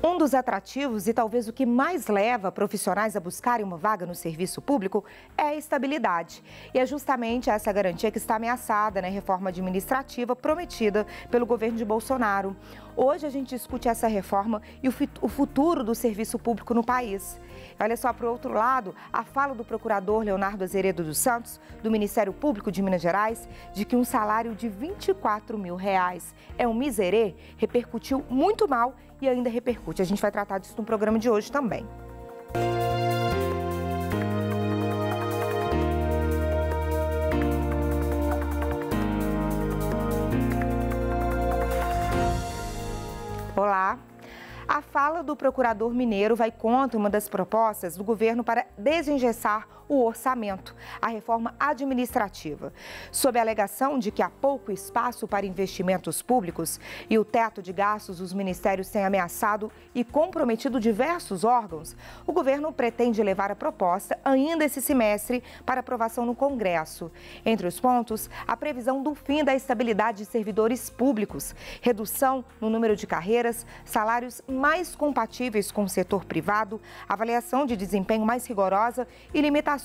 Um dos atrativos e talvez o que mais leva profissionais a buscarem uma vaga no serviço público é a estabilidade. E é justamente essa garantia que está ameaçada na né? reforma administrativa prometida pelo governo de Bolsonaro. Hoje a gente discute essa reforma e o futuro do serviço público no país. Olha só, para o outro lado, a fala do procurador Leonardo Azeredo dos Santos, do Ministério Público de Minas Gerais, de que um salário de 24 mil reais é um miserê, repercutiu muito mal e ainda repercute. A gente vai tratar disso no programa de hoje também. Olá. A fala do procurador mineiro vai contra uma das propostas do governo para desengessar o orçamento, a reforma administrativa. Sob a alegação de que há pouco espaço para investimentos públicos e o teto de gastos dos ministérios tem ameaçado e comprometido diversos órgãos, o governo pretende levar a proposta ainda esse semestre para aprovação no Congresso. Entre os pontos, a previsão do fim da estabilidade de servidores públicos, redução no número de carreiras, salários mais compatíveis com o setor privado, avaliação de desempenho mais rigorosa e limitação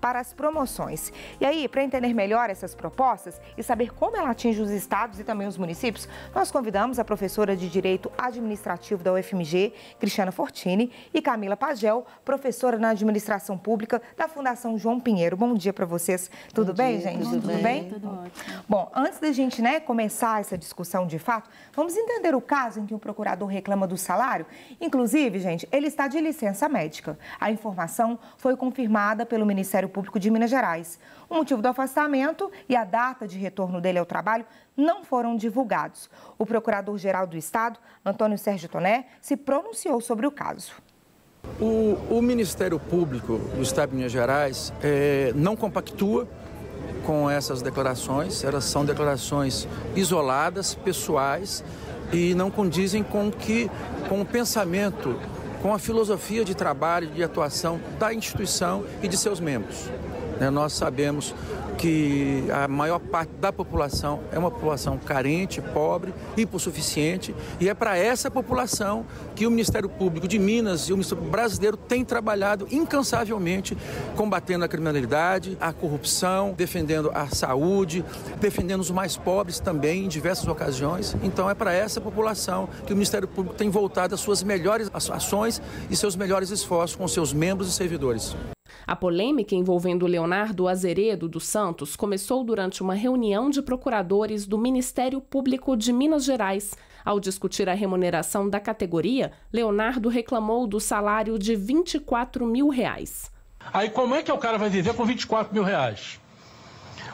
para as promoções. E aí, para entender melhor essas propostas e saber como ela atinge os estados e também os municípios, nós convidamos a professora de Direito Administrativo da UFMG, Cristiana Fortini, e Camila Pagel, professora na Administração Pública da Fundação João Pinheiro. Bom dia para vocês. Tudo bem, gente? Tudo, tudo bem? bem? Tudo ótimo. Bom, antes da gente né, começar essa discussão de fato, vamos entender o caso em que o procurador reclama do salário? Inclusive, gente, ele está de licença médica. A informação foi confirmada pelo Ministério Público de Minas Gerais. O motivo do afastamento e a data de retorno dele ao trabalho não foram divulgados. O procurador-geral do Estado, Antônio Sérgio Toné, se pronunciou sobre o caso. O, o Ministério Público do Estado de Minas Gerais é, não compactua com essas declarações. Elas são declarações isoladas, pessoais e não condizem com que com o pensamento com a filosofia de trabalho, e de atuação da instituição e de seus membros. Né, nós sabemos que a maior parte da população é uma população carente, pobre, hipossuficiente, e é para essa população que o Ministério Público de Minas e o Ministério Brasileiro tem trabalhado incansavelmente combatendo a criminalidade, a corrupção, defendendo a saúde, defendendo os mais pobres também em diversas ocasiões. Então é para essa população que o Ministério Público tem voltado as suas melhores ações e seus melhores esforços com seus membros e servidores. A polêmica envolvendo Leonardo Azeredo dos Santos começou durante uma reunião de procuradores do Ministério Público de Minas Gerais. Ao discutir a remuneração da categoria, Leonardo reclamou do salário de 24 mil reais. Aí como é que é o cara vai viver com 24 mil reais?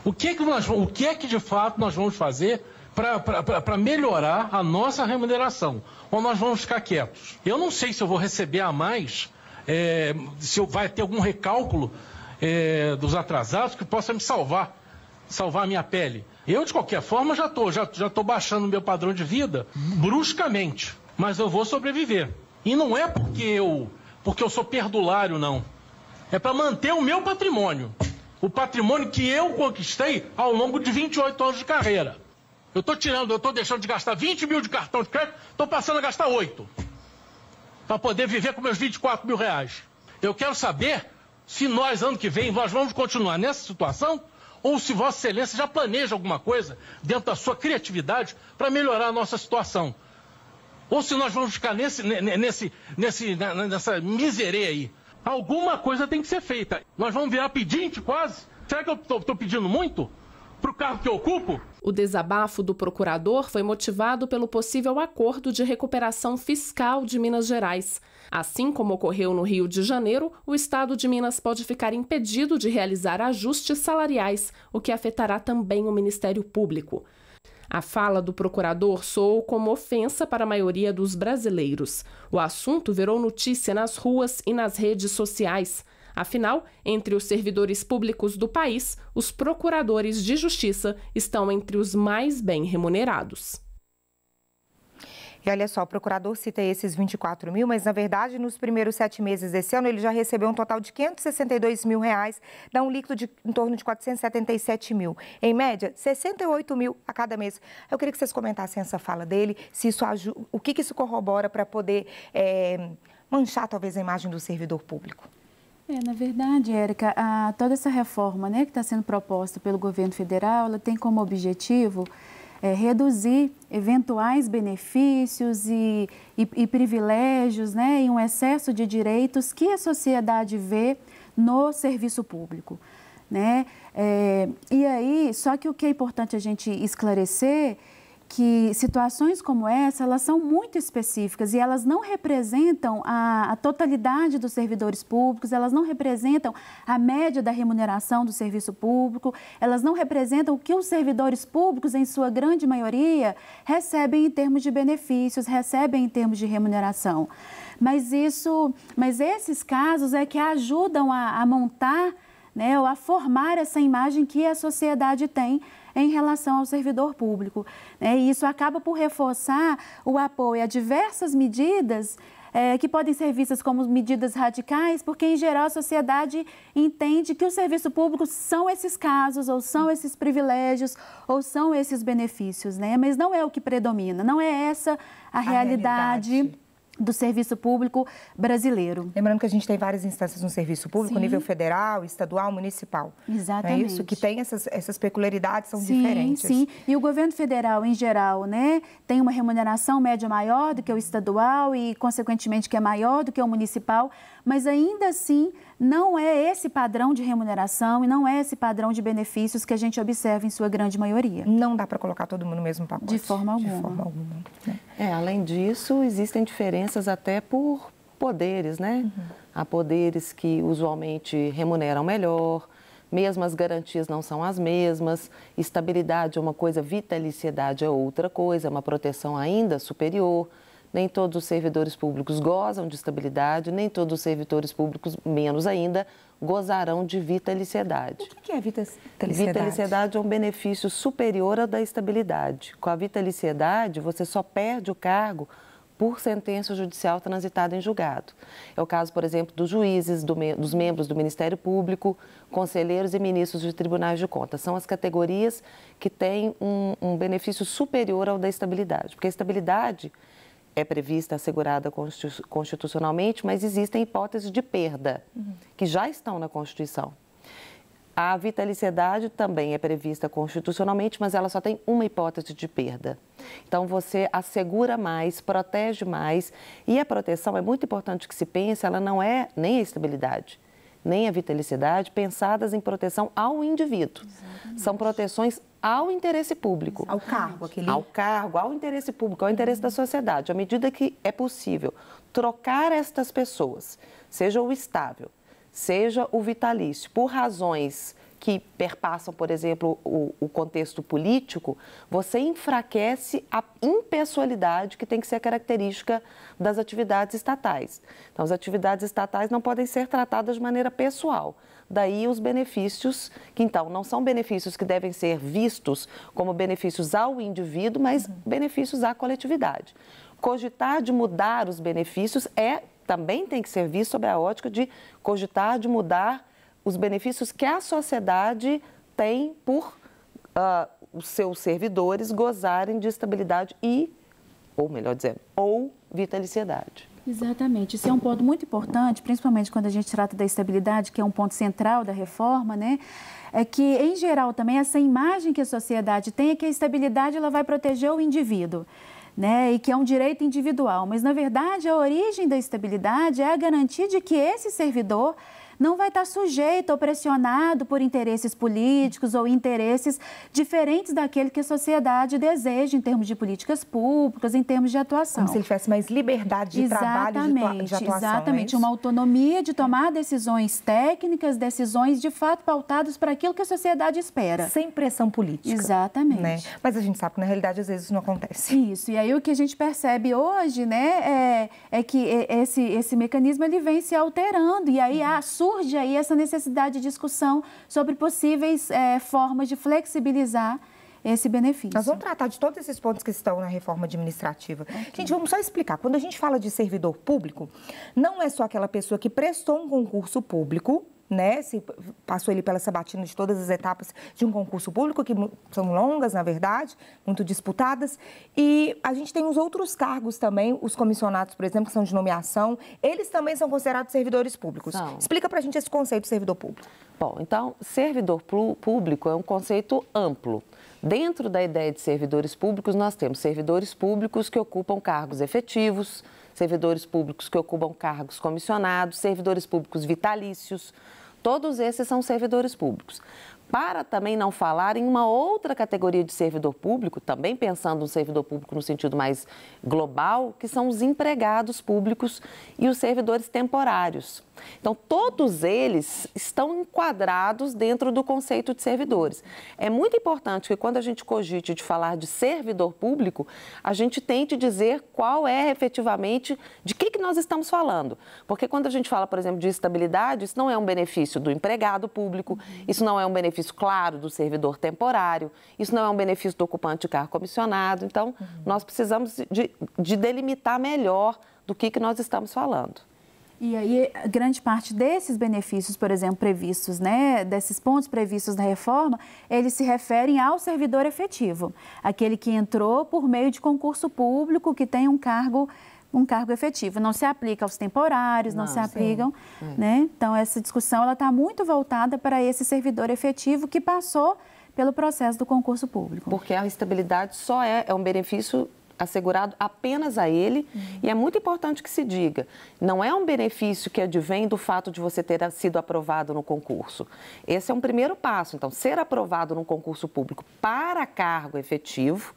O que é que, nós, o que, é que de fato nós vamos fazer para melhorar a nossa remuneração? Ou nós vamos ficar quietos? Eu não sei se eu vou receber a mais é, se vai ter algum recálculo é, dos atrasados que possa me salvar, salvar a minha pele. Eu, de qualquer forma, já estou já, já tô baixando meu padrão de vida bruscamente, mas eu vou sobreviver. E não é porque eu, porque eu sou perdulário, não. É para manter o meu patrimônio. O patrimônio que eu conquistei ao longo de 28 anos de carreira. Eu estou tirando, eu estou deixando de gastar 20 mil de cartão de crédito, estou passando a gastar 8 para poder viver com meus 24 mil reais. Eu quero saber se nós, ano que vem, nós vamos continuar nessa situação ou se Vossa Excelência já planeja alguma coisa dentro da sua criatividade para melhorar a nossa situação. Ou se nós vamos ficar nesse, nesse, nesse, nessa miséria aí. Alguma coisa tem que ser feita. Nós vamos virar pedinte quase. Será que eu estou pedindo muito? para o carro que eu ocupo? O desabafo do procurador foi motivado pelo possível acordo de recuperação fiscal de Minas Gerais. Assim como ocorreu no Rio de Janeiro, o estado de Minas pode ficar impedido de realizar ajustes salariais, o que afetará também o Ministério Público. A fala do procurador soou como ofensa para a maioria dos brasileiros. O assunto virou notícia nas ruas e nas redes sociais. Afinal, entre os servidores públicos do país, os procuradores de justiça estão entre os mais bem remunerados. E olha só, o procurador cita esses 24 mil, mas na verdade, nos primeiros sete meses desse ano, ele já recebeu um total de 562 mil reais, dá um líquido de em torno de 477 mil. Em média, 68 mil a cada mês. Eu queria que vocês comentassem essa fala dele, se isso o que, que isso corrobora para poder é, manchar talvez a imagem do servidor público. É, na verdade, Érica, toda essa reforma né, que está sendo proposta pelo governo federal, ela tem como objetivo é, reduzir eventuais benefícios e, e, e, privilégios né, e um excesso de direitos que a sociedade vê no serviço público. Né? É, e aí, só que o que é importante a gente esclarecer que situações como essa, elas são muito específicas e elas não representam a, a, totalidade dos servidores públicos, elas não representam a média da remuneração do serviço público, elas não representam o que os servidores públicos, em sua grande maioria, recebem em termos de benefícios, recebem em termos de remuneração. Mas isso, mas esses casos é que ajudam a, a montar né, ou a formar essa imagem que a sociedade tem em relação ao servidor público. Né? E isso acaba por reforçar o apoio a diversas medidas é, que podem ser vistas como medidas radicais, porque, em geral, a sociedade entende que o serviço público são esses casos, ou são esses privilégios, ou são esses benefícios, né? Mas não é o que predomina, não é essa a, a realidade. realidade do serviço público brasileiro. Lembrando que a gente tem várias instâncias no serviço público, Sim. nível federal, estadual, municipal. Né? Exatamente. É isso que tem essas, essas peculiaridades são sim, diferentes. Sim, e o governo federal em geral, né, tem uma remuneração média maior do que o estadual e consequentemente que é maior do que o municipal, mas ainda assim não é esse padrão de remuneração e não é esse padrão de benefícios que a gente observa em sua grande maioria. Não dá para colocar todo mundo no mesmo pacote. De forma alguma. De forma alguma né? é, além disso, existem diferenças até por poderes, né? Uhum. Há poderes que usualmente remuneram melhor, mesmo as garantias não são as mesmas, estabilidade é uma coisa, vitaliciedade é outra coisa, é uma proteção ainda superior nem todos os servidores públicos gozam de estabilidade, nem todos os servidores públicos, menos ainda, gozarão de vitaliciedade. O que é vitaliciedade? Vitaliciedade é um benefício superior ao da estabilidade. Com a vitaliciedade, você só perde o cargo por sentença judicial transitada em julgado. É o caso, por exemplo, dos juízes, do, dos membros do Ministério Público, conselheiros e ministros de tribunais de contas. São as categorias que têm um, um benefício superior ao da estabilidade, porque a estabilidade é prevista, assegurada constitucionalmente, mas existem hipóteses de perda, uhum. que já estão na Constituição. A vitaliciedade também é prevista constitucionalmente, mas ela só tem uma hipótese de perda. Então você assegura mais, protege mais, e a proteção é muito importante que se pense, ela não é nem a estabilidade nem a vitalicidade pensadas em proteção ao indivíduo. Exatamente. São proteções ao interesse público. Ao cargo, aquele. Ao cargo, ao interesse público, ao interesse da sociedade. À medida que é possível trocar estas pessoas, seja o estável, seja o vitalício, por razões que perpassam, por exemplo, o, o, contexto político, você enfraquece a impessoalidade que tem que ser característica das atividades estatais. Então, as atividades estatais não podem ser tratadas de maneira pessoal. Daí os benefícios, que então não são benefícios que devem ser vistos como benefícios ao indivíduo, mas uhum. benefícios à coletividade. Cogitar de mudar os benefícios é também tem que ser visto sob a ótica de cogitar de mudar os benefícios que a sociedade tem por uh, os seus servidores gozarem de estabilidade e, ou melhor dizendo, ou vitaliciedade. Exatamente. Isso é um ponto muito importante, principalmente quando a gente trata da estabilidade, que é um ponto central da reforma, né? É que, em geral, também essa imagem que a sociedade tem é que a estabilidade ela vai proteger o indivíduo. Né, e que é um direito individual, mas na verdade a origem da estabilidade é a garantia de que esse servidor não vai estar sujeito ou pressionado por interesses políticos ou interesses diferentes daquele que a sociedade deseja em termos de políticas públicas, em termos de atuação. Como se ele tivesse mais liberdade de exatamente, trabalho, de, de atuação. É exatamente, é uma autonomia de tomar decisões técnicas, decisões de fato pautadas para aquilo que a sociedade espera. Sem pressão política. Exatamente. Né? Mas a gente sabe que na realidade às vezes isso não acontece. Isso, e aí o que a gente percebe hoje, né, é, é que esse, esse mecanismo ele vem se alterando e aí uhum. há a surge aí essa necessidade de discussão sobre possíveis é, formas de flexibilizar esse benefício. Nós vamos tratar de todos esses pontos que estão na reforma administrativa. Okay. Gente, vamos só explicar. Quando a gente fala de servidor público, não é só aquela pessoa que prestou um concurso público, né, se passou ele pela sabatina de todas as etapas de um concurso público, que são longas, na verdade, muito disputadas. E a gente tem os outros cargos também, os comissionados, por exemplo, que são de nomeação, eles também são considerados servidores públicos. Explica para a gente esse conceito de servidor público. Bom, então, servidor público é um conceito amplo. Dentro da ideia de servidores públicos, nós temos servidores públicos que ocupam cargos efetivos, servidores públicos que ocupam cargos comissionados, servidores públicos vitalícios. Todos esses são servidores públicos para também não falar em uma outra categoria de servidor público, também pensando no servidor público no sentido mais global, que são os empregados públicos e os servidores temporários. Então, todos eles estão enquadrados dentro do conceito de servidores. É muito importante que, quando a gente cogite de falar de servidor público, a gente tente dizer qual é efetivamente de que, que nós estamos falando. Porque quando a gente fala, por exemplo, de estabilidade, isso não é um benefício do empregado público, isso não é um benefício benefício, claro, do servidor temporário, isso não é um benefício do ocupante de cargo comissionado. Então, uhum. nós precisamos de, de, delimitar melhor do que, que nós estamos falando. E aí, grande parte desses benefícios, por exemplo, previstos, né, desses pontos previstos na reforma, eles se referem ao servidor efetivo, aquele que entrou por meio de concurso público, que tem um cargo um cargo efetivo. Não se aplica aos temporários, não, não ah, se aplicam, é. né? Então, essa discussão, ela está muito voltada para esse servidor efetivo que passou pelo processo do concurso público. Porque a estabilidade só é, é um benefício assegurado apenas a ele. Uhum. E é muito importante que se diga: não é um benefício que advém do fato de você ter sido aprovado no concurso. Esse é um primeiro passo. Então, ser aprovado no concurso público para cargo efetivo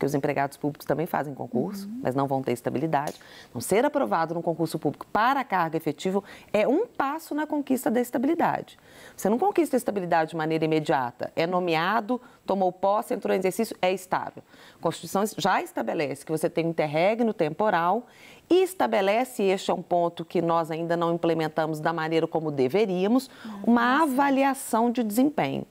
porque os empregados públicos também fazem concurso, uhum. mas não vão ter estabilidade. Então, ser aprovado num concurso público para cargo efetivo é um passo na conquista da estabilidade. Você não conquista a estabilidade de maneira imediata. É nomeado, tomou posse, entrou em exercício, é estável. A Constituição já estabelece que você tem um interregno temporal e estabelece, este é um ponto que nós ainda não implementamos da maneira como deveríamos, uhum. uma avaliação de desempenho.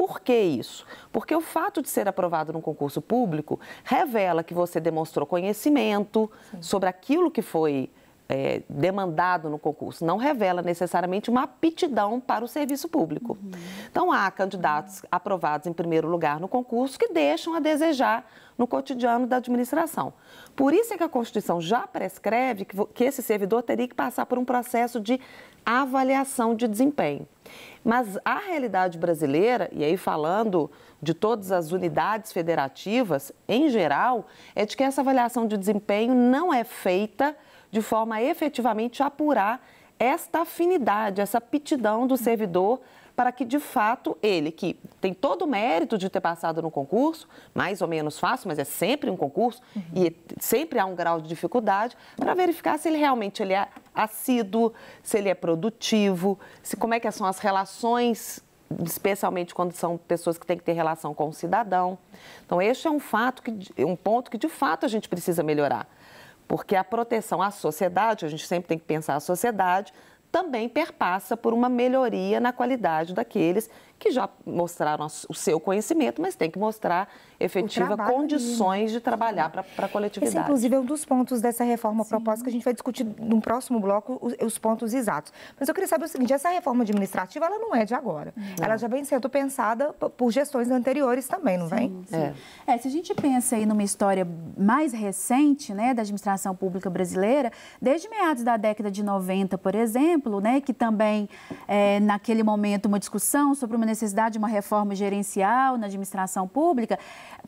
Por que isso? Porque o fato de ser aprovado num concurso público revela que você demonstrou conhecimento Sim. sobre aquilo que foi é, demandado no concurso não revela necessariamente uma aptidão para o serviço público. Uhum. Então, há candidatos aprovados em primeiro lugar no concurso que deixam a desejar no cotidiano da administração. Por isso é que a Constituição já prescreve que, que esse servidor teria que passar por um processo de avaliação de desempenho. Mas a realidade brasileira, e aí falando de todas as unidades federativas, em geral, é de que essa avaliação de desempenho não é feita de forma a efetivamente apurar esta afinidade, essa aptidão do servidor para que, de fato, ele, que tem todo o mérito de ter passado no concurso, mais ou menos fácil, mas é sempre um concurso uhum. e sempre há um grau de dificuldade, para verificar se ele realmente ele é assíduo, se ele é produtivo, se como é que são as relações especialmente quando são pessoas que têm que ter relação com o cidadão. Então, este é um fato que um ponto que de fato a gente precisa melhorar porque a proteção à sociedade, a gente sempre tem que pensar a sociedade, também perpassa por uma melhoria na qualidade daqueles que já mostraram o seu conhecimento, mas tem que mostrar efetiva condições mesmo. de trabalhar para a coletividade. Esse, inclusive, é um dos pontos dessa reforma Sim. proposta que a gente vai discutir no próximo bloco os, os, pontos exatos. Mas eu queria saber o seguinte, essa reforma administrativa, ela não é de agora. Não. Ela já vem sendo pensada por gestões anteriores também, não vem? Sim. É. é, se a gente pensa aí numa história mais recente, né, da administração pública brasileira, desde meados da década de 90, por exemplo, né, que também, é, naquele momento, uma discussão sobre uma necessidade de uma reforma gerencial na administração pública,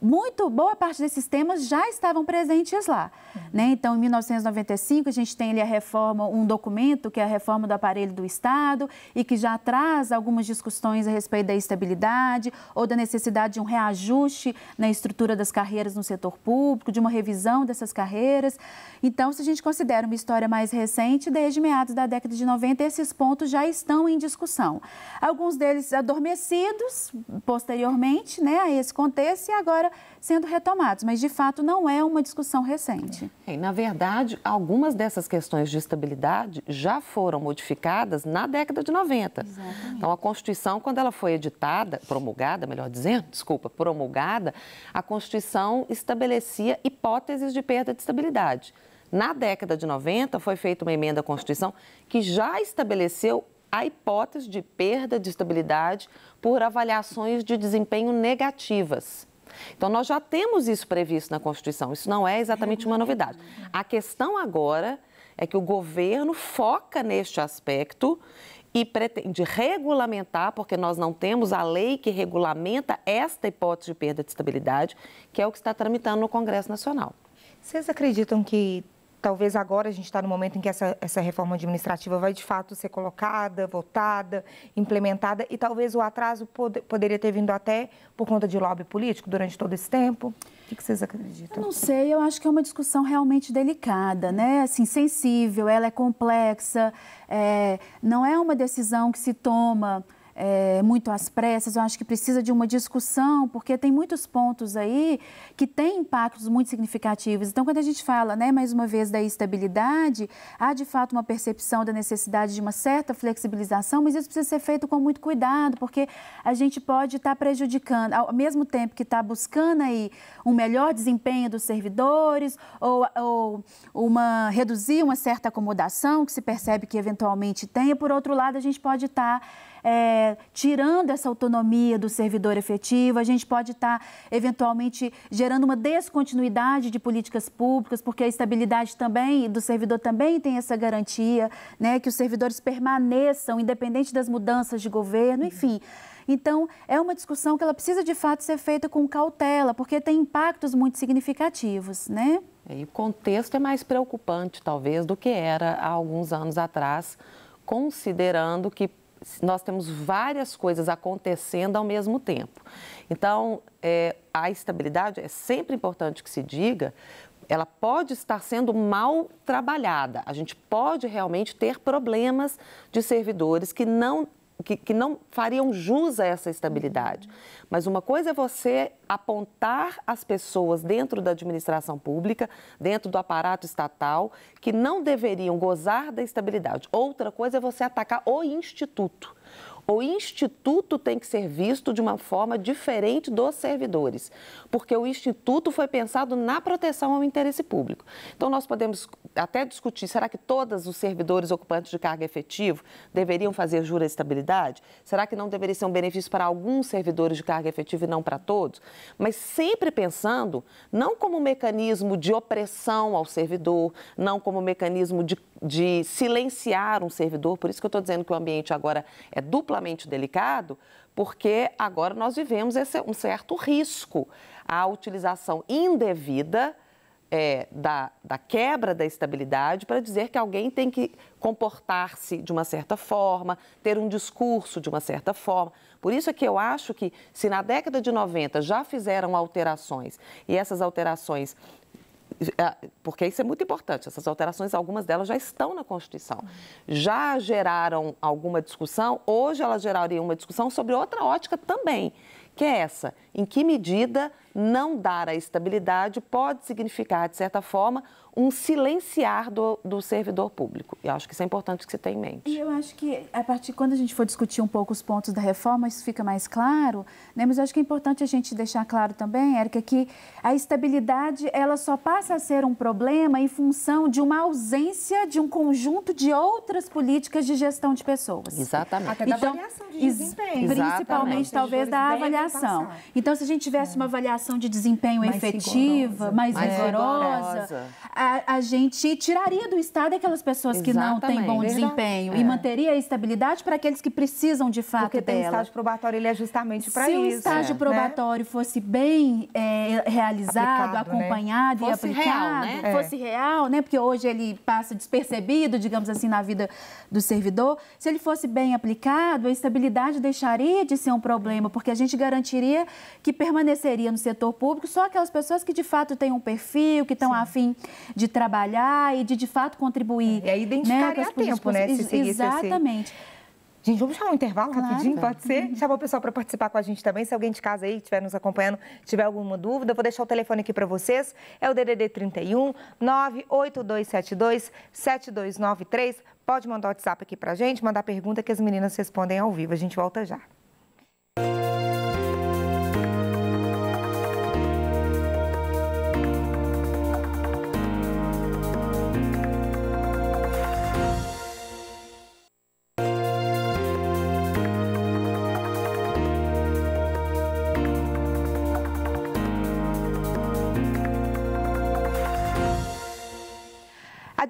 muito boa parte desses temas já estavam presentes lá. Uhum. Né? Então, em 1995, a gente tem ali a reforma, um documento que é a reforma do aparelho do Estado e que já traz algumas discussões a respeito da estabilidade ou da necessidade de um reajuste na estrutura das carreiras no setor público, de uma revisão dessas carreiras. Então, se a gente considera uma história mais recente, desde meados da década de 90, esses pontos já estão em discussão. Alguns deles adormecidos reconhecidos posteriormente né, a esse contexto e agora sendo retomados. Mas, de fato, não é uma discussão recente. É, na verdade, algumas dessas questões de estabilidade já foram modificadas na década de 90. Exatamente. Então, a Constituição, quando ela foi editada, promulgada, melhor dizendo, desculpa, promulgada, a Constituição estabelecia hipóteses de perda de estabilidade. Na década de 90, foi feita uma emenda à Constituição que já estabeleceu a hipótese de perda de estabilidade por avaliações de desempenho negativas. Então, nós já temos isso previsto na Constituição, isso não é exatamente uma novidade. A questão agora é que o governo foca neste aspecto e pretende regulamentar, porque nós não temos a lei que regulamenta esta hipótese de perda de estabilidade, que é o que está tramitando no Congresso Nacional. Vocês acreditam que Talvez agora a gente está no momento em que essa, essa reforma administrativa vai de fato ser colocada, votada, implementada, e talvez o atraso pod poderia ter vindo até por conta de lobby político durante todo esse tempo. O que vocês acreditam? Eu não sei, eu acho que é uma discussão realmente delicada, né? Assim, sensível, ela é complexa, é, não é uma decisão que se toma é, muito às pressas, eu acho que precisa de uma discussão, porque tem muitos pontos aí que têm impactos muito significativos. Então, quando a gente fala, né, mais uma vez, da estabilidade, há de fato uma percepção da necessidade de uma certa flexibilização, mas isso precisa ser feito com muito cuidado, porque a gente pode estar tá prejudicando, ao mesmo tempo que está buscando aí um melhor desempenho dos servidores ou, ou uma reduzir uma certa acomodação que se percebe que eventualmente tenha por outro lado, a gente pode estar. Tá é, tirando essa autonomia do servidor efetivo, a gente pode estar, tá eventualmente, gerando uma descontinuidade de políticas públicas, porque a estabilidade também do servidor também tem essa garantia, né, que os servidores permaneçam, independente das mudanças de governo, enfim. Então, é uma discussão que ela precisa de fato ser feita com cautela, porque tem impactos muito significativos, né? É, e o contexto é mais preocupante, talvez, do que era há alguns anos atrás, considerando que nós temos várias coisas acontecendo ao mesmo tempo. Então, é, a estabilidade é sempre importante que se diga, ela pode estar sendo mal trabalhada. A gente pode realmente ter problemas de servidores que não que, que, não fariam jus a essa estabilidade. Mas uma coisa é você apontar as pessoas dentro da administração pública, dentro do aparato estatal, que não deveriam gozar da estabilidade. Outra coisa é você atacar o instituto o instituto tem que ser visto de uma forma diferente dos servidores, porque o instituto foi pensado na proteção ao interesse público. Então, nós podemos até discutir: será que todos os servidores ocupantes de cargo efetivo deveriam fazer jura de estabilidade? Será que não deveria ser um benefício para alguns servidores de cargo efetivo e não para todos? Mas sempre pensando não como um mecanismo de opressão ao servidor, não como um mecanismo de, de silenciar um servidor, por isso que eu estou dizendo que o ambiente agora é duplo duplamente delicado, porque agora nós vivemos esse, um certo risco à utilização indevida é, da, da, quebra da estabilidade para dizer que alguém tem que comportar-se de uma certa forma, ter um discurso de uma certa forma. Por isso é que eu acho que, se na década de 90 já fizeram alterações e essas alterações é, porque isso é muito importante, essas alterações, algumas delas já estão na Constituição, já geraram alguma discussão, hoje elas gerariam uma discussão sobre outra ótica também, que é essa, em que medida não dar a estabilidade pode significar, de certa forma, um silenciar do, do servidor público. E acho que isso é importante que você tenha em mente. E eu acho que, a partir quando a gente for discutir um pouco os pontos da reforma, isso fica mais claro, né? mas eu acho que é importante a gente deixar claro também, Érica, que a estabilidade ela só passa a ser um problema em função de uma ausência de um conjunto de outras políticas de gestão de pessoas. Exatamente. Até da então, avaliação de desempenho. Principalmente, talvez, da avaliação. Então, se a gente tivesse é. uma avaliação de desempenho mais efetiva, rigorosa. mais, mais rigorosa a, a gente tiraria do Estado aquelas pessoas Exatamente, que não têm bom desempenho é. e manteria a estabilidade para aqueles que precisam de fato Porque dela. Porque o estágio probatório ele é justamente para isso. Se o estágio é, probatório né? fosse bem é, realizado, aplicado, né? acompanhado né? e fosse aplicado, real, né? fosse é. real, né? Porque hoje ele passa despercebido, digamos assim, na vida do servidor. Se ele fosse bem aplicado, a estabilidade deixaria de ser um problema, porque a gente garantiria que permaneceria no setor público só aquelas pessoas que de fato têm um perfil, que estão afim de trabalhar e de, de fato, contribuir. É, e aí né, identificaria né, a tempo, né? Se Exatamente. Gente, vamos chamar um intervalo claro. rapidinho, pode ser? Uhum. Chamar o pessoal para participar com a gente também. Se alguém de casa aí estiver nos acompanhando, tiver alguma dúvida, eu vou deixar o telefone aqui para vocês. É o DDD 31 98272 7293. Pode mandar o WhatsApp aqui para a gente, mandar pergunta que as meninas respondem ao vivo. A gente volta já. Música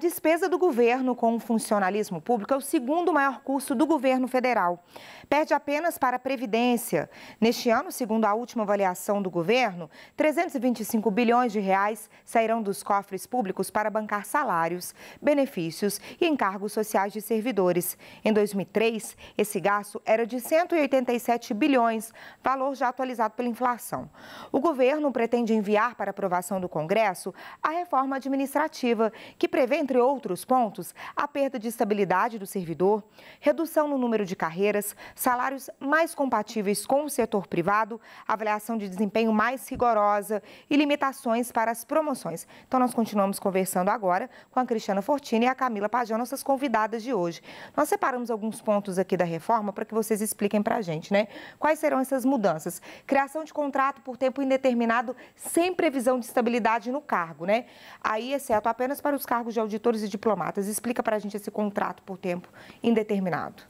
despesa do governo com o funcionalismo público é o segundo maior custo do governo federal. Perde apenas para a Previdência. Neste ano, segundo a última avaliação do governo, 325 bilhões de reais sairão dos cofres públicos para bancar salários, benefícios e encargos sociais de servidores. Em 2003, esse gasto era de 187 bilhões, valor já atualizado pela inflação. O governo pretende enviar para aprovação do Congresso a reforma administrativa, que prevê, entre entre outros pontos, a perda de estabilidade do servidor, redução no número de carreiras, salários mais compatíveis com o setor privado, avaliação de desempenho mais rigorosa e limitações para as promoções. Então, nós continuamos conversando agora com a Cristiana Fortini e a Camila Pajão, nossas convidadas de hoje. Nós separamos alguns pontos aqui da reforma para que vocês expliquem para a gente, né? Quais serão essas mudanças? Criação de contrato por tempo indeterminado sem previsão de estabilidade no cargo, né? Aí, exceto apenas para os cargos de auditor setores e diplomatas. Explica para a gente esse contrato por tempo indeterminado.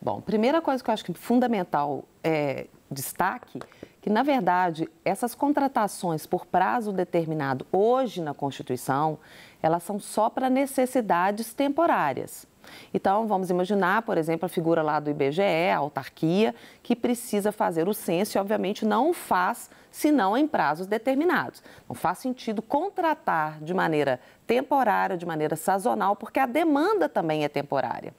Bom, primeira coisa que eu acho que é fundamental é, destaque que, na verdade, essas contratações por prazo determinado hoje na Constituição, elas são só para necessidades temporárias. Então, vamos imaginar, por exemplo, a figura lá do IBGE, a autarquia, que precisa fazer o censo e, obviamente, não faz senão em prazos determinados. Não faz sentido contratar de maneira temporária, de maneira sazonal, porque a demanda também é temporária.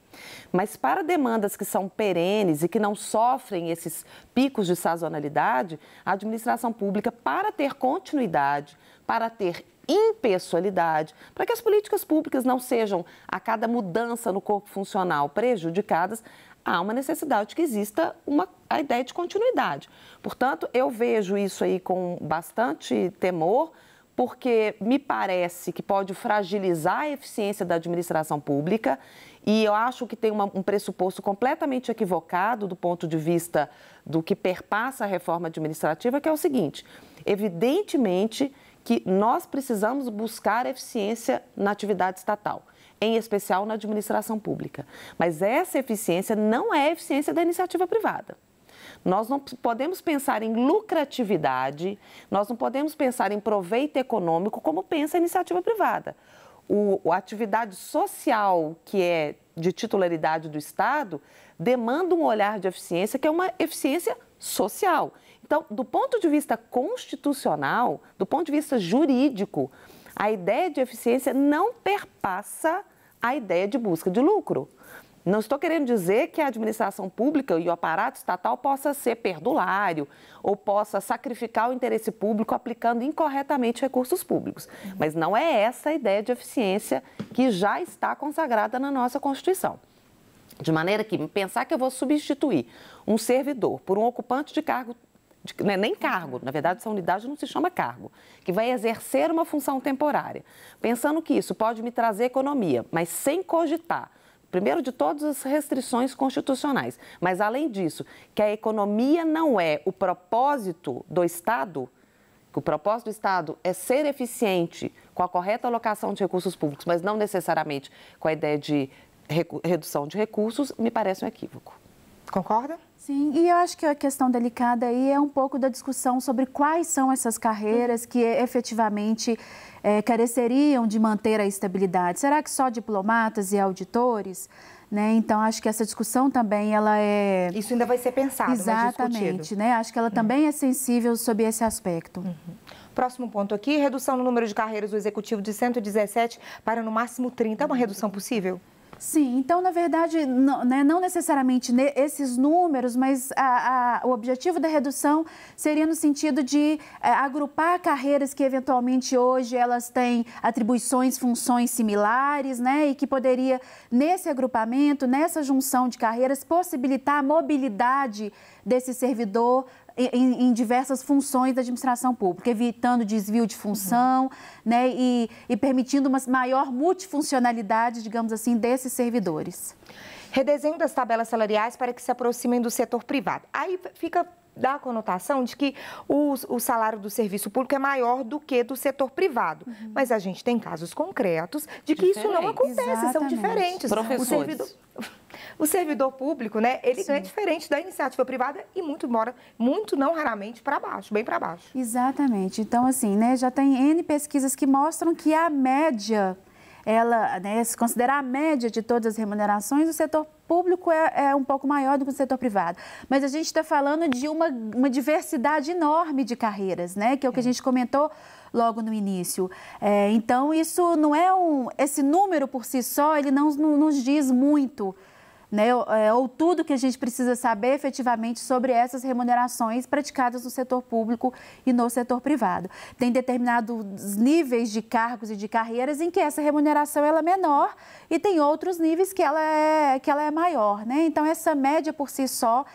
Mas para demandas que são perenes e que não sofrem esses picos de sazonalidade, a administração pública, para ter continuidade, para ter impessoalidade, para que as políticas públicas não sejam, a cada mudança no corpo funcional, prejudicadas, há uma necessidade de que exista uma, a ideia de continuidade. Portanto, eu vejo isso aí com bastante temor, porque me parece que pode fragilizar a eficiência da administração pública e eu acho que tem uma, um pressuposto completamente equivocado do ponto de vista do que perpassa a reforma administrativa, que é o seguinte: evidentemente que nós precisamos buscar eficiência na atividade estatal, em especial na administração pública. Mas essa eficiência não é eficiência da iniciativa privada. Nós não podemos pensar em lucratividade, nós não podemos pensar em proveito econômico como pensa a iniciativa privada. O, a atividade social, que é de titularidade do Estado, demanda um olhar de eficiência que é uma eficiência social. Então, do ponto de vista constitucional, do ponto de vista jurídico, a ideia de eficiência não perpassa a ideia de busca de lucro. Não estou querendo dizer que a administração pública e o aparato estatal possa ser perdulário ou possa sacrificar o interesse público aplicando incorretamente recursos públicos. Mas não é essa a ideia de eficiência que já está consagrada na nossa Constituição. De maneira que pensar que eu vou substituir um servidor por um ocupante de cargo de, né, nem cargo, na verdade, essa unidade não se chama cargo, que vai exercer uma função temporária. Pensando que isso pode me trazer economia, mas sem cogitar primeiro de todas as restrições constitucionais, mas além disso, que a economia não é o propósito do Estado, que o propósito do Estado é ser eficiente com a correta alocação de recursos públicos, mas não necessariamente com a ideia de redução de recursos, me parece um equívoco. Concorda? Sim, e eu acho que a questão delicada aí é um pouco da discussão sobre quais são essas carreiras uhum. que efetivamente é, careceriam de manter a estabilidade. Será que só diplomatas e auditores? Né? Então, acho que essa discussão também ela é... Isso ainda vai ser pensado, né? Exatamente, né? Acho que ela hum. também uhum. é sensível sobre esse aspecto. Uhum. Próximo ponto aqui, redução no número de carreiras do executivo de 117 para no máximo 30. É uma redução possível? Sim, então, na verdade, não, né, não necessariamente esses números, mas a, a, o objetivo da redução seria no sentido de é, agrupar carreiras que, eventualmente, hoje elas têm atribuições, funções similares, né, e que poderia, nesse agrupamento, nessa junção de carreiras, possibilitar a mobilidade desse servidor em, em, diversas funções da administração pública, evitando desvio de função uhum. né, e, e, permitindo uma maior multifuncionalidade, digamos assim, desses servidores. Redesenho das tabelas salariais para que se aproximem do setor privado. Aí fica da conotação de que o, o, salário do serviço público é maior do que do setor privado. Uhum. Mas a gente tem casos concretos de que Diferente. isso não acontece, Exatamente. são diferentes. Professores. O servidor... O servidor público, né, ele é Sim. é diferente da iniciativa privada e muito mora, muito não raramente, para baixo, bem para baixo. Exatamente. Então, assim, né, já tem N pesquisas que mostram que a média ela, né, se considerar a média de todas as remunerações, o setor público é, é um pouco maior do que o setor privado. Mas a gente está falando de uma, uma diversidade enorme de carreiras, né, que é o que a é. gente comentou logo no início. É, então, isso não é um. Esse número por si só, ele não, não nos diz muito né, é, ou tudo que a gente precisa saber efetivamente sobre essas remunerações praticadas no setor público e no setor privado. Tem determinados níveis de cargos e de carreiras em que essa remuneração ela é menor e tem outros níveis que ela é, que ela é maior. Né? Então, essa média por si só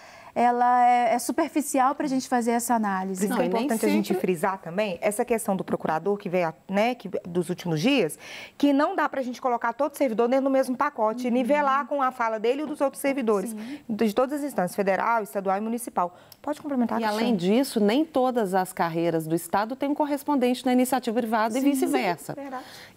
ela é, é superficial para a gente fazer essa análise. É não, é importante a gente frisar também essa questão do procurador que veio, né, que, dos últimos dias, que não dá para a gente colocar todo servidor dentro do mesmo pacote, uhum. nivelar com a fala dele e dos outros servidores, Sim. de todas as instâncias, federal, estadual e municipal. Pode complementar, E além disso, nem todas as carreiras do Estado têm um correspondente na iniciativa privada Sim, e vice-versa. É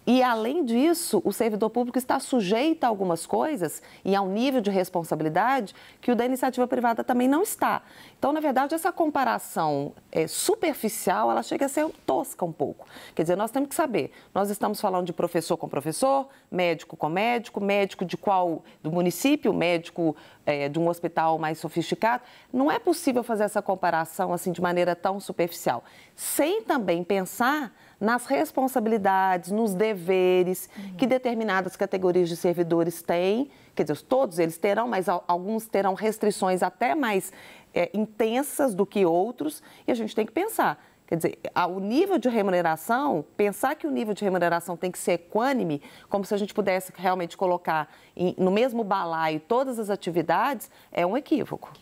e além disso, o servidor público está sujeito a algumas coisas e a um nível de responsabilidade que o da iniciativa privada também não está. Então, na verdade, essa comparação é, superficial, ela chega a ser tosca um pouco. Quer dizer, nós temos que saber, nós estamos falando de professor com professor, médico com médico, médico de qual, do município, médico é, de um hospital mais sofisticado. Não é possível fazer essa comparação assim de maneira tão superficial, sem também pensar nas responsabilidades, nos deveres uhum. que determinadas categorias de servidores têm. Quer dizer, todos eles terão, mas alguns terão restrições até mais é, intensas do que outros. E a gente tem que pensar. Quer dizer, o nível de remuneração, pensar que o nível de remuneração tem que ser equânime, como se a gente pudesse realmente colocar em, no mesmo balaio todas as atividades, é um equívoco.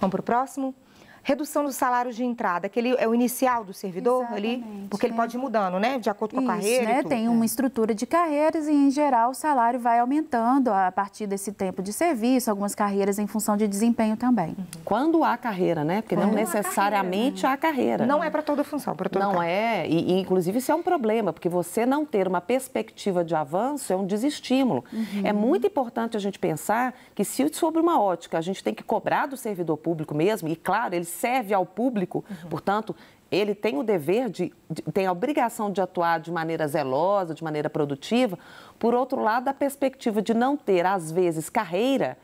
Vamos para o próximo? redução do salário de entrada, que ele é o inicial do servidor Exatamente, ali, porque ele é. pode ir mudando, né, de acordo com a Isso, carreira. Né, tem uma é. estrutura de carreiras e em geral o salário vai aumentando a partir desse tempo de serviço, algumas carreiras em função de desempenho também. Uhum. Quando há carreira, né? Porque Quando não necessariamente há carreira. Há carreira não né? é para toda função, para todo Não é, e, e, inclusive isso é um problema, porque você não ter uma perspectiva de avanço é um desestímulo. Uhum. É muito importante a gente pensar que se sobre uma ótica a gente tem que cobrar do servidor público mesmo, e claro, eles serve ao público, uhum. portanto, ele tem o dever de, de, tem a obrigação de atuar de maneira zelosa, de maneira produtiva. Por outro lado, a perspectiva de não ter, às vezes, carreira,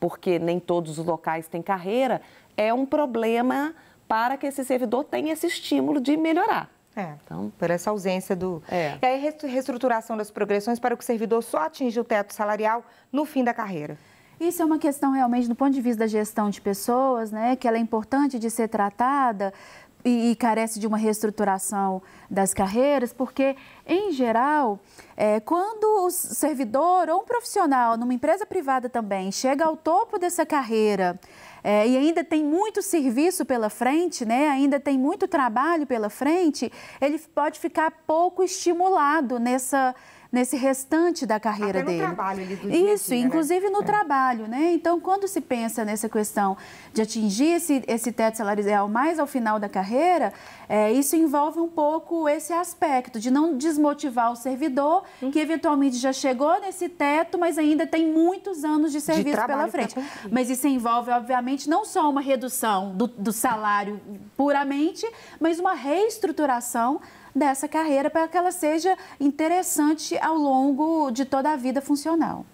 porque nem todos os locais têm carreira, é um problema para que esse servidor tenha esse estímulo de melhorar. É, então, por essa ausência do. É. E aí, reestruturação das progressões para que o servidor só atinja o teto salarial no fim da carreira. Isso é uma questão realmente do ponto de vista da gestão de pessoas, né, que ela é importante de ser tratada e, e carece de uma reestruturação das carreiras, porque, em geral, é, quando o servidor ou um profissional numa empresa privada também chega ao topo dessa carreira é, e ainda tem muito serviço pela frente, né, ainda tem muito trabalho pela frente, ele pode ficar pouco estimulado nessa nesse restante da carreira Até dele. No trabalho, ali, do Isso, dia, assim, né? inclusive né? no é. trabalho, né? Então, quando se pensa nessa questão de atingir esse, esse teto salarial mais ao final da carreira, é, isso envolve um pouco esse aspecto de não desmotivar o servidor, hum. que eventualmente já chegou nesse teto, mas ainda tem muitos anos de serviço de pela frente. Mas isso envolve, obviamente, não só uma redução do, do salário puramente, mas uma reestruturação dessa carreira para que ela seja interessante ao longo de toda a vida funcional.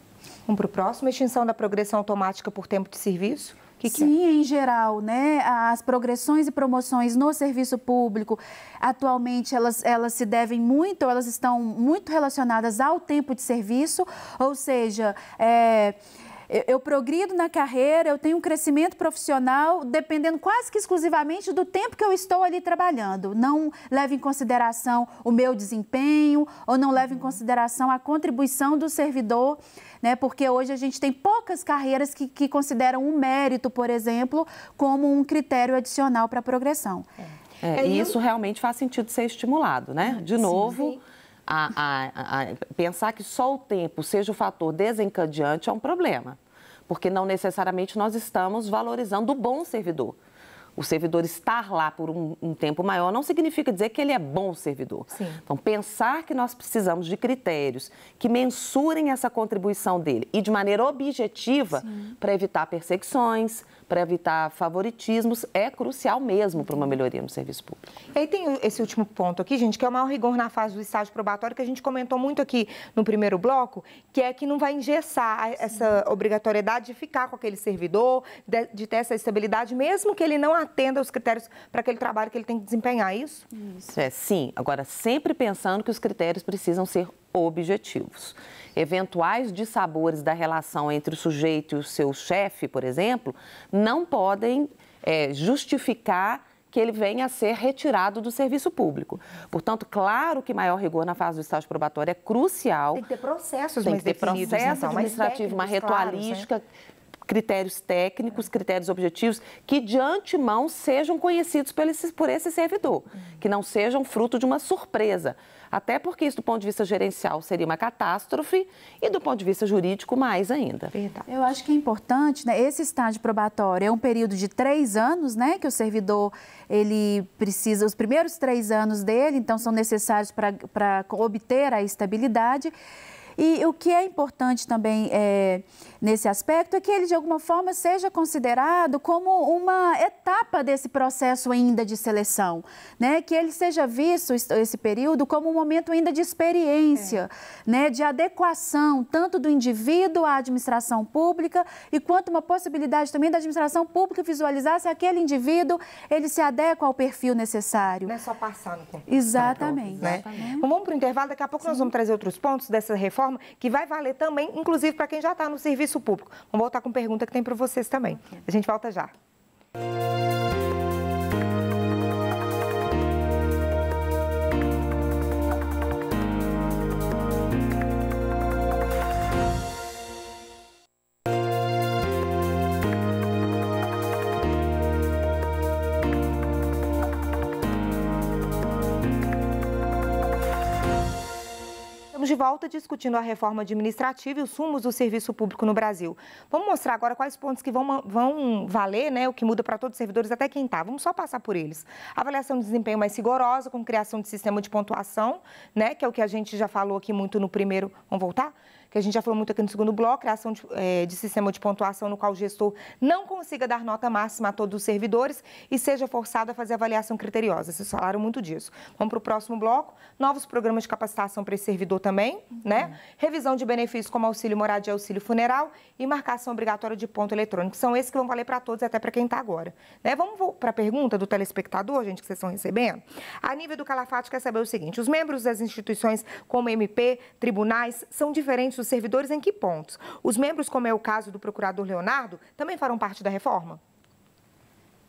Vamos para o próximo, extinção da progressão automática por tempo de serviço? Que que é? Sim, é? em geral, né? As progressões e promoções no serviço público, atualmente, elas, elas se devem muito, elas estão muito relacionadas ao tempo de serviço, ou seja, é, eu, eu progrido na carreira, eu tenho um crescimento profissional dependendo quase que exclusivamente do tempo que eu estou ali trabalhando. Não leva em consideração o meu desempenho ou não leva em uhum. consideração a contribuição do servidor, né? Porque hoje a gente tem poucas carreiras que, que consideram o um mérito, por exemplo, como um critério adicional para a progressão. É. É, é e isso realmente faz sentido ser estimulado, né? Ah, De novo. Sim, sim a, a, a pensar que só o tempo seja o fator desencadeante é um problema, porque não necessariamente nós estamos valorizando o bom servidor o servidor estar lá por um, um, tempo maior não significa dizer que ele é bom servidor. Sim. Então, pensar que nós precisamos de critérios que mensurem essa contribuição dele e de maneira objetiva para evitar perseguições, para evitar favoritismos é crucial mesmo para uma melhoria no serviço público. E aí tem esse último ponto aqui, gente, que é o maior rigor na fase do estágio probatório, que a gente comentou muito aqui no primeiro bloco, que é que não vai engessar essa obrigatoriedade de ficar com aquele servidor, de, de, ter essa estabilidade, mesmo que ele não atenda os critérios para aquele trabalho que ele tem que desempenhar, é isso? Isso. É, sim. Agora, sempre pensando que os critérios precisam ser objetivos. Eventuais dissabores da relação entre o sujeito e o seu chefe, por exemplo, não podem é, justificar que ele venha a ser retirado do serviço público. Portanto, claro que maior rigor na fase do estágio probatório é crucial. Tem que ter processos, tem que ter processo administrativo, uma ritualística. Critérios técnicos, critérios objetivos, que de antemão sejam conhecidos por esse, por esse servidor, uhum. que não sejam fruto de uma surpresa. Até porque isso, do ponto de vista gerencial, seria uma catástrofe e do ponto de vista jurídico, mais ainda. Verdade. Eu acho que é importante, né? Esse estágio probatório é um período de três anos, né? Que o servidor, ele precisa, os primeiros três anos dele, então, são necessários para obter a estabilidade. E o que é importante também é, nesse aspecto é que ele, de alguma forma, seja considerado como uma etapa desse processo ainda de seleção, né? que ele seja visto, esse período, como um momento ainda de experiência, é. né? de adequação, tanto do indivíduo à administração pública e quanto uma possibilidade também da administração pública visualizar se aquele indivíduo ele se adequa ao perfil necessário. Não é só passar no concurso. Exatamente. né? Exatamente. vamos para o intervalo, daqui a pouco Sim. nós vamos trazer outros pontos dessa reforma reforma que vai valer também, inclusive, para quem já está no serviço público. Vamos voltar com pergunta que tem para vocês também. A gente volta já. Música de volta discutindo a reforma administrativa e os sumos do serviço público no Brasil. Vamos mostrar agora quais pontos que vão, vão valer, né, o que muda para todos os servidores, até quem está. Vamos só passar por eles. Avaliação de desempenho mais rigorosa, com criação de sistema de pontuação, né, que é o que a gente já falou aqui muito no primeiro... Vamos voltar? que a gente já falou muito aqui no segundo bloco, criação de, é, de sistema de pontuação no qual o gestor não consiga dar nota máxima a todos os servidores e seja forçado a fazer avaliação criteriosa. Vocês falaram muito disso. Vamos para o próximo bloco. Novos programas de capacitação para esse servidor também, né? uhum. né? Revisão de benefícios como auxílio moradia e auxílio funeral e marcação obrigatória de ponto eletrônico. São esses que vão valer para todos, e até para quem está agora. Né? Vamos para a pergunta do telespectador, gente, que vocês estão recebendo. A nível do Calafate quer saber o seguinte, os membros das instituições como MP, tribunais, são diferentes os servidores em que pontos? Os membros, como é o caso do procurador Leonardo, também farão parte da reforma?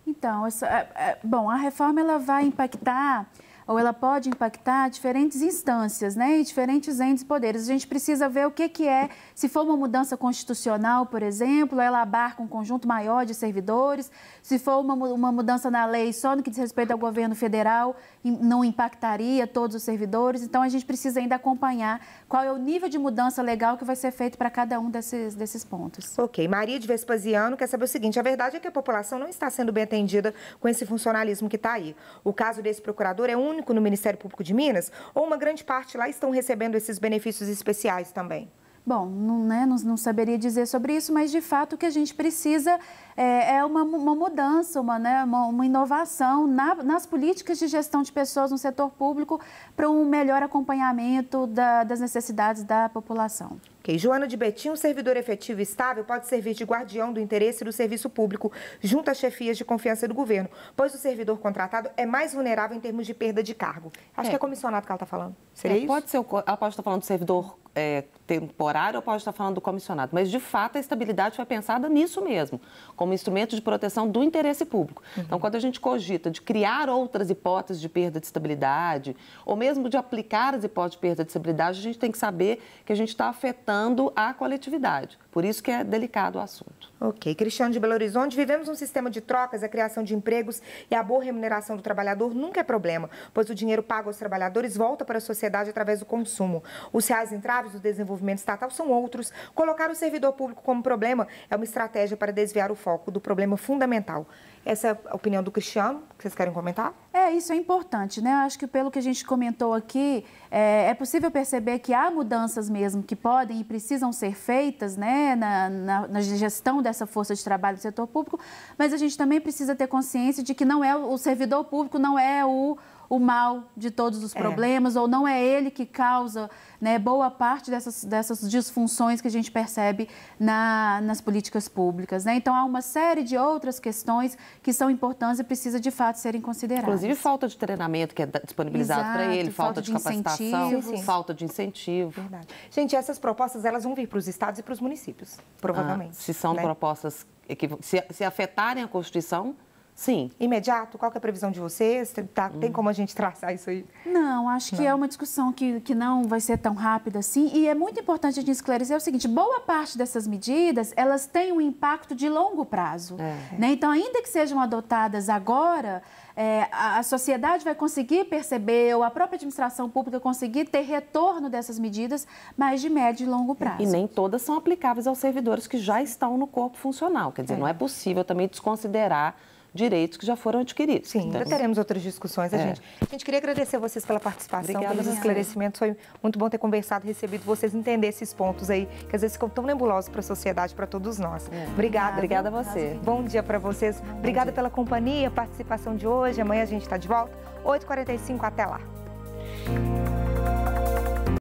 Então, essa, é, é, é, bom, a reforma ela vai impactar ou ela pode impactar diferentes instâncias, né, e diferentes entes poderes. A gente precisa ver o que, que é se for uma mudança constitucional, por exemplo, ela abarca um conjunto maior de servidores. Se for uma, uma mudança na lei só no que diz respeito ao governo federal, não impactaria todos os servidores. Então, a gente precisa ainda acompanhar qual é o nível de mudança legal que vai ser feito para cada um desses, desses pontos. Ok. Maria de Vespasiano quer saber o seguinte: a verdade é que a população não está sendo bem atendida com esse funcionalismo que está aí. O caso desse procurador é único no Ministério Público de Minas ou uma grande parte lá estão recebendo esses benefícios especiais também? Bom, não, né, não, não, saberia dizer sobre isso, mas de fato o que a gente precisa é, é uma, uma, mudança, uma, né, uma, uma inovação na, nas políticas de gestão de pessoas no setor público para um melhor acompanhamento da, das necessidades da população. Ok. Joana de Betim, um servidor efetivo e estável pode servir de guardião do interesse do serviço público junto às chefias de confiança do governo, pois o servidor contratado é mais vulnerável em termos de perda de cargo. Acho é. que é comissionado que ela está falando. Seria é, isso? Pode ser, o, ela pode estar falando do servidor é, temporário, ou pode estar falando do comissionado, mas de fato a estabilidade foi pensada nisso mesmo, como instrumento de proteção do interesse público. Uhum. Então, quando a gente cogita de criar outras hipóteses de perda de estabilidade, ou mesmo de aplicar as hipóteses de perda de estabilidade, a gente tem que saber que a gente está afetando a coletividade. Por isso que é delicado o assunto. Ok. Cristiano de Belo Horizonte, vivemos um sistema de trocas, a criação de empregos e a boa remuneração do trabalhador nunca é problema, pois o dinheiro pago aos trabalhadores volta para a sociedade através do consumo. Os reais entraves do desenvolvimento estatal são outros. Colocar o servidor público como problema é uma estratégia para desviar o foco do problema fundamental, essa é a opinião do Cristiano, que vocês querem comentar? É, isso é importante, né? Acho que pelo que a gente comentou aqui, é, é possível perceber que há mudanças mesmo que podem e precisam ser feitas, né, na, na, na, gestão dessa força de trabalho do setor público, mas a gente também precisa ter consciência de que não é o servidor público, não é o o mal de todos os é. problemas, é. ou não é ele que causa né, boa parte dessas, dessas disfunções que a gente percebe na, nas políticas públicas. Né? Então, há uma série de outras questões que são importantes e precisa de fato serem consideradas. Inclusive, falta de treinamento que é disponibilizado para ele, falta, falta de, de, capacitação, sim, sim. falta de incentivo. Verdade. Gente, essas propostas elas vão vir para os estados e para os municípios, ah, provavelmente. Ah, se são né? propostas que se, se afetarem a Constituição, Sim. Imediato? Qual é a previsão de vocês? Tá, hum. Tem como a gente traçar isso aí? Não, acho que não. é uma discussão que, que não vai ser tão rápida assim. E é muito importante a gente esclarecer o seguinte, boa parte dessas medidas, elas têm um impacto de longo prazo. É. Né? Então, ainda que sejam adotadas agora, é, a, a, sociedade vai conseguir perceber, ou a própria administração pública conseguir ter retorno dessas medidas, mas de médio e longo prazo. E nem todas são aplicáveis aos servidores que já estão no corpo funcional. Quer dizer, é. não é possível também desconsiderar direitos que já foram adquiridos. Sim, então, ainda teremos outras discussões. Né, é. A, gente, a gente queria agradecer a vocês pela participação, Obrigada, pelos esclarecimentos. Foi muito bom ter conversado, recebido vocês entender esses pontos aí, que às vezes ficam tão nebulosos para a sociedade, para todos nós. É. Obrigada. Obrigada a você. Bom dia para vocês. Bom Obrigada dia. pela companhia, participação de hoje. Amanhã a gente está de volta. 8h45, até lá.